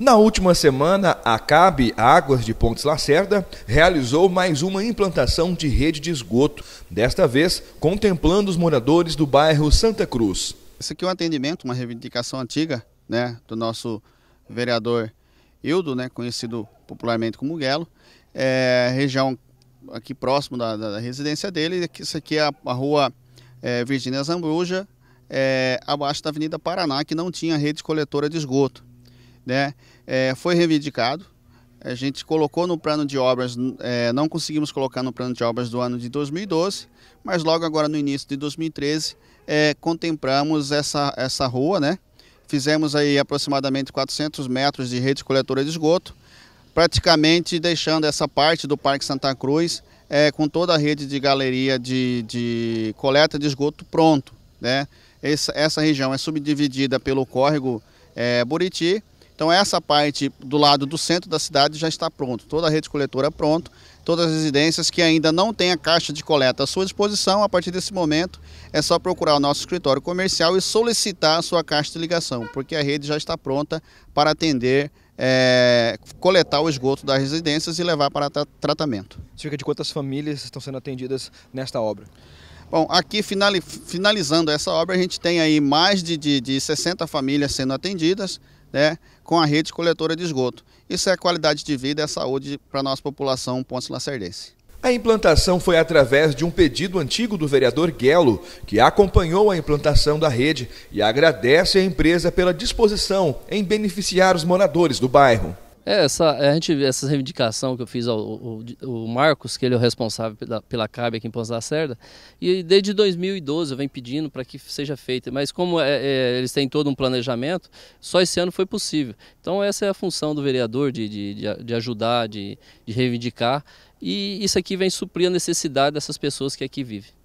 Na última semana, a CAB Águas de Pontes Lacerda realizou mais uma implantação de rede de esgoto, desta vez contemplando os moradores do bairro Santa Cruz. Esse aqui é um atendimento, uma reivindicação antiga né, do nosso vereador Hildo, né, conhecido popularmente como Guelo, é, região aqui próximo da, da, da residência dele. Isso aqui é a, a rua é, Virgínia Zambuja, é, abaixo da Avenida Paraná, que não tinha rede coletora de esgoto né, é, foi reivindicado. A gente colocou no plano de obras, é, não conseguimos colocar no plano de obras do ano de 2012, mas logo agora no início de 2013 é, contemplamos essa, essa rua, né? Fizemos aí aproximadamente 400 metros de rede coletora de esgoto, praticamente deixando essa parte do Parque Santa Cruz é, com toda a rede de galeria de, de coleta de esgoto pronto. Né? Essa, essa, região é subdividida pelo córrego é, Buriti então essa parte do lado do centro da cidade já está pronto, toda a rede coletora é pronto, todas as residências que ainda não têm a caixa de coleta à sua disposição, a partir desse momento é só procurar o nosso escritório comercial e solicitar a sua caixa de ligação, porque a rede já está pronta para atender é, coletar o esgoto das residências e levar para tratamento. Cerca de quantas famílias estão sendo atendidas nesta obra? Bom, aqui finalizando essa obra, a gente tem aí mais de, de, de 60 famílias sendo atendidas né, com a rede coletora de esgoto. Isso é qualidade de vida e é saúde para a nossa população Ponte lacerdense A implantação foi através de um pedido antigo do vereador Gelo, que acompanhou a implantação da rede e agradece à empresa pela disposição em beneficiar os moradores do bairro. É, essa, a gente, essa reivindicação que eu fiz ao, ao, ao Marcos, que ele é o responsável pela, pela CAB aqui em Ponta da Cerda, e desde 2012 eu venho pedindo para que seja feita, mas como é, é, eles têm todo um planejamento, só esse ano foi possível. Então essa é a função do vereador, de, de, de ajudar, de, de reivindicar, e isso aqui vem suprir a necessidade dessas pessoas que aqui vivem.